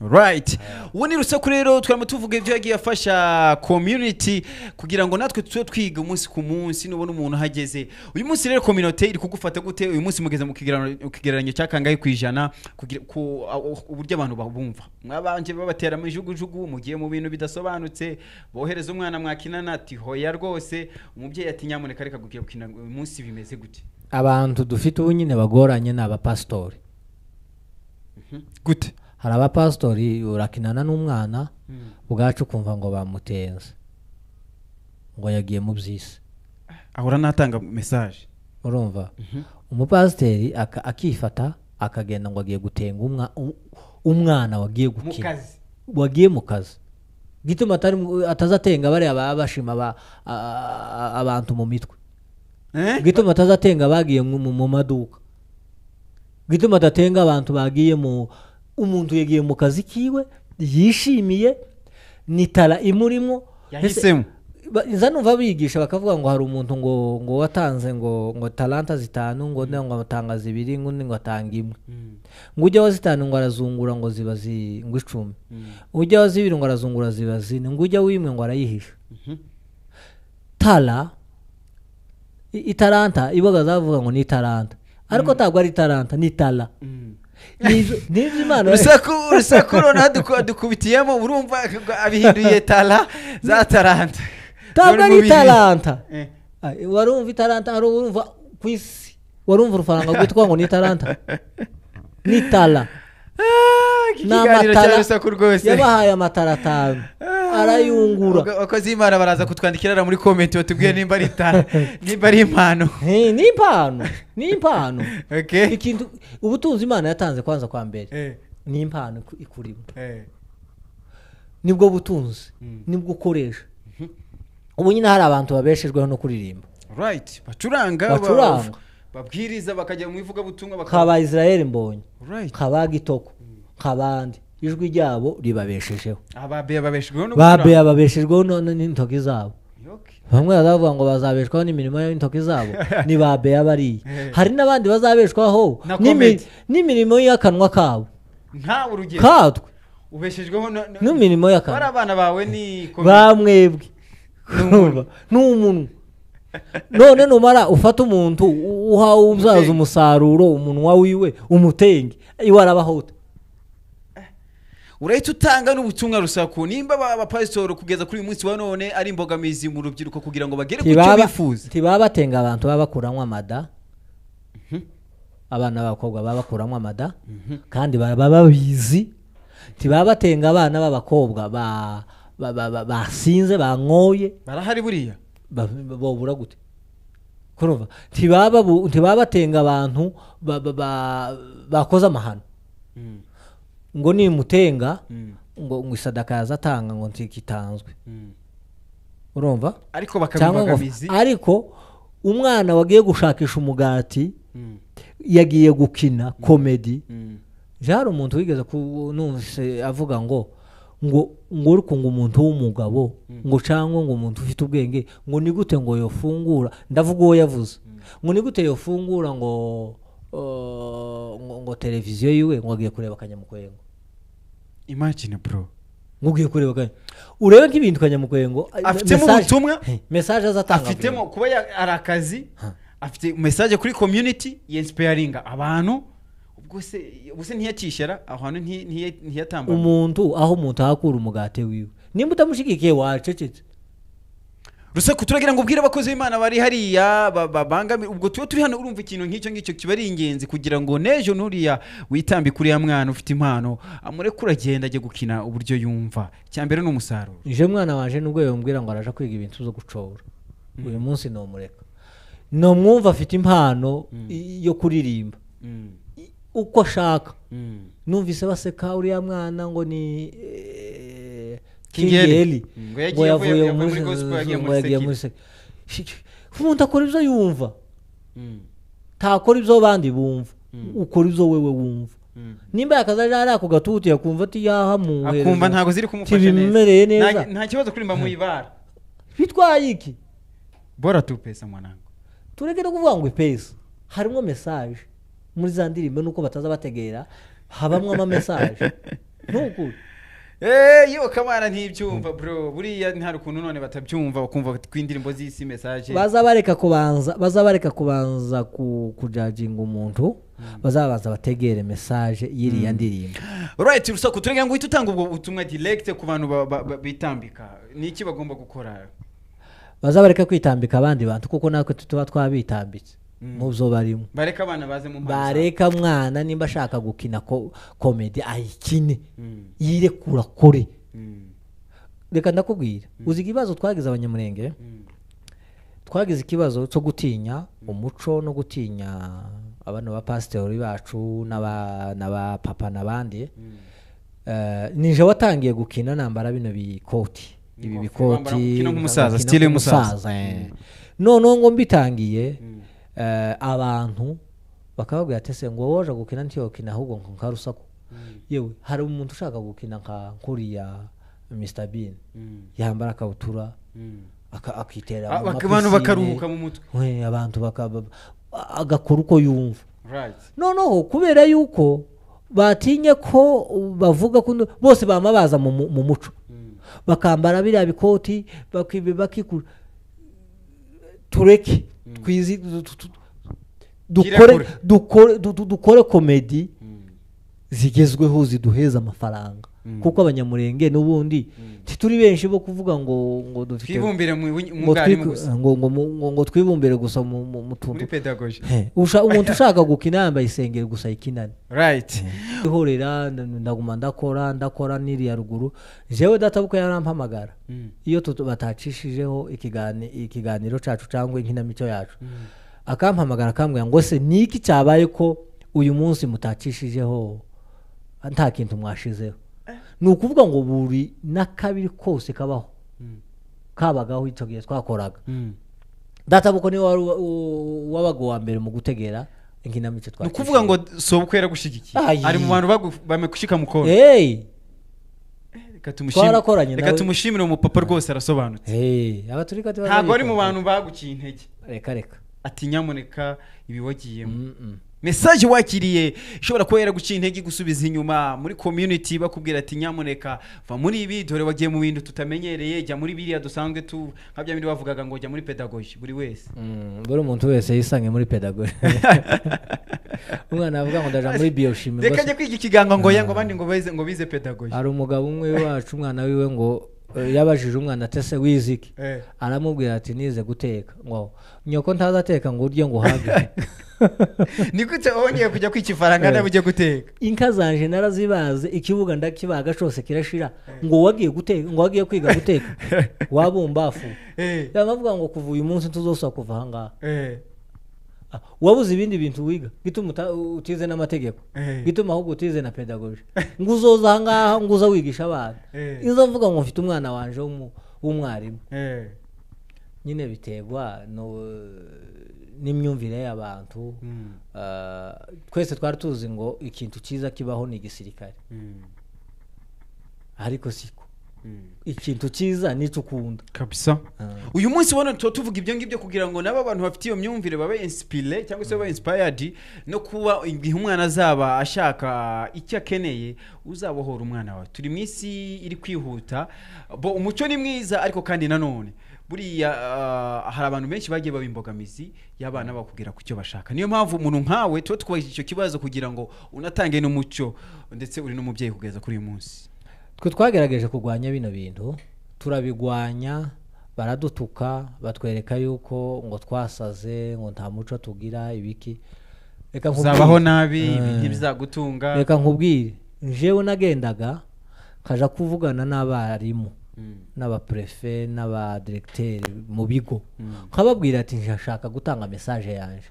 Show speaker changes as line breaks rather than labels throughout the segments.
right ubu ni rusaku rero twarimo tuvuga ibyo yagiye afasha community kugira ngo natwe tube twiga umunsi ku munsi nubona umuntu ahageze uyu munsi rero kominote iri kugufata gute uyu munsi mugeze mu kigereranyo cya kangahe ku ijana uburyo abantu babumva mwabanje babateramo ijugujugu mugiye mu bintu bidasobanutse bohereza umwana mwakinana ati hoya rwose umubyeyi ati nyamuneka reka kugira gukina uyu munsi bimeze gute
abantu dufite ubu nyine bagoranye ni abapasitori mhm. gute hari abapasitori urakinana n'umwana hmm. ubwacu ukumva ngo bamutenze ngo yagiye mu by'isi ahura n'atanga mesaje urumva mhm. umupasiteri akifata akagenda ngo agiye gutenga umwana wagiye gukina wagiye mu kazi gituma atazatenga bariya bashima abantu mu mitwe eh? gituma atazatenga bagiye mu maduka gituma adatenga abantu bagiye mu umuntu yagiye mu kazi kiwe yishimiye nitara imurimo yahisemo iza numva bigisha bakavuga ngo hari umuntu ngo ngo watanze ngo ngo taranta zitanu ngo ngo atanga zibiri ngo ngo atanga imwe mm. ngo ujya wa zitanu ngo arazungura ngo ziba ngo icumi mm. ujya wa zibiri ngo arazungura ziba zine ngo ujya w'imwe ngo arayihisha mm-hmm. tara itaranta iboga zavuga ngo ni itaranta ariko mm. ntabwo ari itaranta ni tara n'ibyo imana urusaku eh. urusaku noneho dukubitiyemo urumva abihinduye tara za taranta ntabwo ari taranta eh. ah, warumva itaranta hari urumva ku isi warumva urufaranga rwitwa ngo ni taranta ni tara ikiganiro ah, cya rusaku rwose yabahaye amataratanu
ah. arayungura abakozi b'imana baraza kutwandikira muri komenti batubwiye nimba ari itanu nimba ari impano ni impano
ni impano ubutunzi imana yatanze kwanza kwa mbere eh. ni impano ikurimo eh. nibwo butunzi hmm. nibwo ukoresha mhm. ubu nyine hari abantu babeshejweho no kuririmba
bacuranga babwiriza bakajya mu ivugabutumwa bakaba
israel mbonye nka ba gitoko ijwi ryabo ribabeshejeho
babeya
babeshejweho n'intoki zabo bamwe baravuga ngo bazabeshwaho n'imirimo y'intoki zabo ni babeya bariye hari n'abandi bazabeshwaho n'imirimo y'akanwa kabo
katwe n'imirimo y'akanwa
bamwebwe ni none numara ufate umuntu uha ubyaza umusaruro umunwa wiwe umutenge iwe arabaho
urahita utanga n'ubutumwa rusaku nimba abapasitori kugeza kuri uyu munsi wa none ari imbogamizi mu rubyiruko kugira ngo bagere ku cyo bifuza
ntibaba batenga abantu baba bakuramo amada mhm. abana b'abakobwa baba bakuramo amada mhm. kandi baba babizi ntibaba batenga abana b'abakobwa basinze bankoye barahari buriya babura gute ntibaba batenga abantu bakoze amahano mm. ngo nimutenga mm. ngo isadaka yazatanga ngo ntikitanzwe mm. urumva ariko umwana wagiye gushakisha umugati yagiye gukina komedi hari umuntu wigeze numvise avuga ngo ngo ngo ukunga umuntu w'umugabo mm. ngo cyangwa ngo umuntu ufite ubwenge ngo ni gute ngo yofungura ndavuga uwo yavuze mm. ngo ni gute yofungura ngo ngo televiziyo yiwe ngo agiye kureba akanyamukwengo imagine bro ngo ugiye kureba kanya urebe nk'ibintu kanyamukwengo afitemo ubutumwa mesaje azatanga afitemo
kuba ari akazi afite mesaje kuri komyuniti yensipeyaringa abantu ubuse ntiyakishyara aho hantu ntiyatambara umuntu
aho umuntu ahakura umugati wiwe
nimba utamushyigikiye wacecetse rusaku turagira ngo ubwire abakozi b'imana bari hariya babangamira ubwo tuba turi hano urumva ikintu nk'icyo ngicyo kiba ari ingenzi kugira ngo n'ejo n'uriya witambike uriya mwana ufite impano amureke uragenda ajye gukina uburyo yumva cya mbere ni umusaruro
ije mwana waje n'ubwo yamubwira ngo araje kwiga ibintu zo gucora mm. uyu munsi ni umureka ni umwumva afite impano mm. yo kuririmba mm. uko ashaka hmm. numvise baseka uriya mwana ngo ni eh,
kigeli hmm. ngo yavuye muri ngo yagiye muri
seke umuntu akora ibyo yumva ntakora hmm. ibyo abandi bumva ukora ibyo wowe wumva nimba yakazajya ari ako gatutu yakumva ati yahamuhereza akumva ntabwo ziri kumufasha neza neza
nta kibazo kuri mba mu eh. ibara
bitwaye iki bora
tu pesa mwanangu
no kuvuga ngo ipesa harimo mesaje muri za ndirimbo nuko bataza bategera habamo amamesaje ntugure
yewe kamara ntibyumva bro buriya hari ukuntu none batabyumva bakumva indirimbo z'isi mesaje bazabareka
kubanza bazabareka kubanza kujaginga umuntu bazabaza hmm. bategere mesaje y'iriya hmm. ndirimbo
urayiti rusoko turengera ngo uhite utanga ubwo butumwa direkite ku bantu bitambika ni iki bagomba gukora
bazabareka kwitambika abandi bantu kuko natwe tuba twabitambitse Mm. mu byo barimo bareka abana baze mu bareka mwana nimba ashaka gukina komedi ayikine mm. yirekura kure mm. reka ndakubwira uzi ibibazo twagize abanyamurenge twagize ikibazo cyo gutinya umuco no gutinya abana ba pasitori bacu n'aba papa n'abandi eh, nije watangiye gukina nambara bino bikoti ibi bikoti nk'umusaza sitire y'umusaza noneho ngo mbitangiye Eh, abantu bakababwira ati se ngo wowe gukina ntiyokina ahubwo nka nkarusaku mm. yewe hari umuntu ushaka gukina nka nkuriya bin mm. yambara akabutura mm. akitera abantu bakaruhuka mu mutwe abantu agakora uko yumva noneho kubera yuko batinye ko bavuga ko bose bamabaza mu muco bakambara biriya bikoti bakikura tureke Hum. Quiz do, do, do, do, do, do, do, hum. do, do, do, do, do, do, do, kuko abanyamurenge n'ubundi tituri benshi bo kuvuga ngo ngo dufite twibumbire mu mwarimu ngo twibumbire gusa mu tuntu umuntu ushaka gukina yambaye isengeri gusa ikinani ihorera ndaguma ndakora ndakora n'iriya ruguru jewe databuka yarampamagara iyo batacishijeho ikiganiro cyacu cyangwa inkinamico yacu akampamagara akambwira ngo se ni iki cyabaye ko uyu munsi mutacishijeho nta kintu mwashizeho ni ukuvuga ngo buri n'akabiri kose kabaho mm. kabagaho icyo gihe twakoraga mm. databuko niwe wabaga uwa mbere mu gutegera inkinamico
twakishije ni ukuvuga ngo sobukwe yaragushyigikiye ari mu bantu bamugushyika mu kora reka tumushimire umupapa rwose arasobanutse ntabwo ari mu bantu bagukiye intege reka reka ati nyamuneka ibi wagiyemo mesaje wakiriye ishobora kuba yaraguciye intege gusubiza inyuma muri community bakubwira ati nyamuneka va muri ibi dore wagiye mu bintu tutamenyereye jya muri biriya dusanzwe tu nka bya bindi bavugaga ngo jya muri pedagogi buri wese
mm, buri umuntu wese yisange muri pedagogi umwana avuga ngo ndaja muri biyoshimi reka ajya kwiga ikigango ngo ya ah. ngo
abandi ngo bize pedagoji hari
umugabo umwe wacu umwana wiwe ngo Eh, yabajije umwana ati ese wize eh. aramubwira ati nize guteka ngo nyoko ntazateka ngo urye ngo uhabwe ni
gute wongeye kujya kwikifaranga eh. nawe ujye
guteka inka zanje narazibaze ikibuga ndakibaga cyose kirashira ngo wagiye guteka ngo wagiye kwiga guteka wabumbafu bavuga ngo kuva uyu munsi ntuzosaba kuva ahangaha Ah, wabuze ibindi bintu wiga gituma utize n'amategeko eh. gituma ahubwo utize na pedagogi ngo uzoza ngaha ngo wigisha abana eh. izo mvuga ngo mfite umwana wanjye w'umwarimu eh. nyine biterwa n'imyumvire y'abantu hmm. ah, twese twari tuzi ngo ikintu cyiza kibaho ni igisirikare hmm. ariko siko Mm. ikintu cyiza n'icyo ukunda kabisa
ah. uyu munsi
ubona tuba tuvuga ibyo ngibyo kugira ngo n'aba bantu bafite iyo myumvire babe insipire cyangwa se babe insipayadi no kuba igihe umwana azaba ashaka icyo akeneye uzabohora umwana wawe turi mu isi iri kwihuta bo umuco ni mwiza ariko kandi nanone buriya ah, hari abantu benshi bagiye baba imbogamizi y'abana bakubwira ku cyo bashaka niyo mpamvu umuntu nkawe tuba twubahirije icyo kibazo kugira ngo unatange n'umuco ndetse uri n'umubyeyi kugeza kuri uyu munsi twe twagerageje kurwanya bino bintu turabigwanya baradutuka
batwereka yuko ngo twasaze ngo nta muco tugira ibiki reka nkubwire nabi eh. ntibizagutunga reka nkubwire jewe nagendaga nkaja kuvugana n'abarimu hmm. n'abapurefe n'abadiregiteri mu bigo hmm. nkababwira ati hmm. nshaka gutanga mesaje yanjye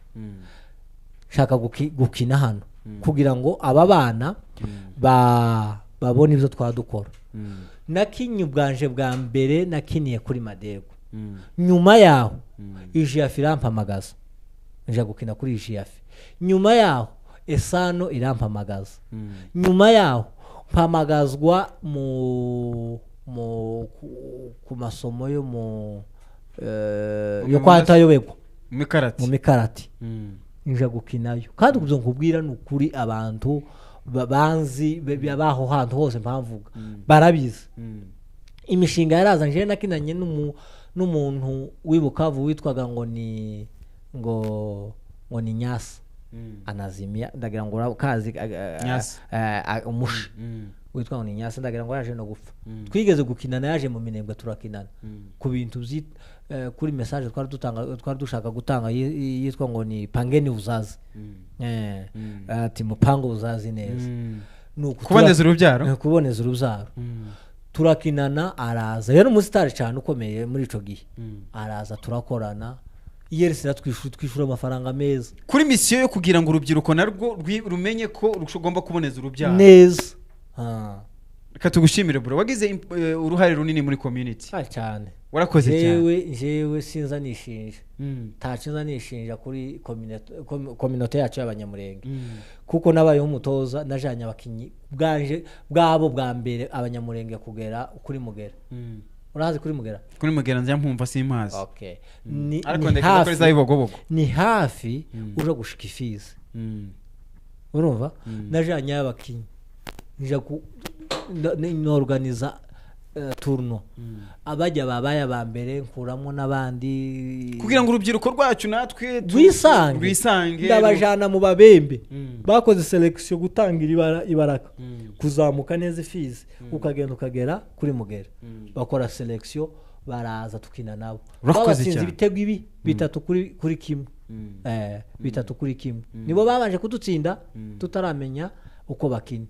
nshaka gukina hano kugira ngo aba bana ba babona ibyo twadukora mm. nakinnye ubwanje bwa mbere nakiniye kuri madego mm. nyuma yaho mm. ijiyafi irampamagaza njya gukina kuri ijiyafi nyuma yaho esano irampamagaza nyuma yaho mpamagazwa mu ku masomo yo mu eh, yo kwa tayobegwa mu mikarati njya gukinayo kandi ubwo nkubwira ni ukuri abantu banzi baho hantu hose mpavuga barabizi imishinga yaraza nakinanye n'umuntu w'ibukavu witwaga ngo ni ngo ngo ni nyasa anazimiya ndagira ngo urabe umushi witwa ngo ndagira ngo yaje no gupfa mm. twigeze gukinana yaje mu minembwe turakinana mm. ku bintu eh, kuri mesaje twari twari dushaka gutanga yitwa ngo ni pangeni buzazi mm. eh, ati mupange uzazi neza kuboneza urubyaro eh, kuboneza urubyaro turakinana araza rero umusitari cyane ukomeye muri icyo gihe araza
turakorana
yeresera twishyura
amafaranga meza kuri misiyo yo kugira ngo urubyiruko narwo rumenye ko rugomba kuboneza urubyaro neza reka tugushimire buri wagize e, uruhare runini muri community cyane warakoze cyane njyewe
sinza nishinja ntacyo hmm. nishinja kuri
kominote yacu y'abanyamurenge
hmm. kuko nabayeho umutoza najyanye abakinnyi bwabo bwa mbere abanyamurenge kugera kuri mugera hmm. urahazi kuri mugera
kuri mugera nzajya mpumva mazi ni
hafi uje gushika ifizi urumva najyanye abakinnyi nja noruganiza e, turno hmm. abajya babaye aba mbere nkuramo n'abandi
kugira ngo urubyiruko rwacu natwe rwisange ndabajyana
mu babembe hmm. bakoze selekisiyo gutanga ibaraka hmm. kuzamuka neza ifizi ukagenda ukagera kuri mugera bakora selekisiyo baraza tukina nabo babatsinze ibitego ibi bitatu kuri kimwe bitatu kuri kimwe eh, nibo babanje kudutsinda tutaramenya uko bakina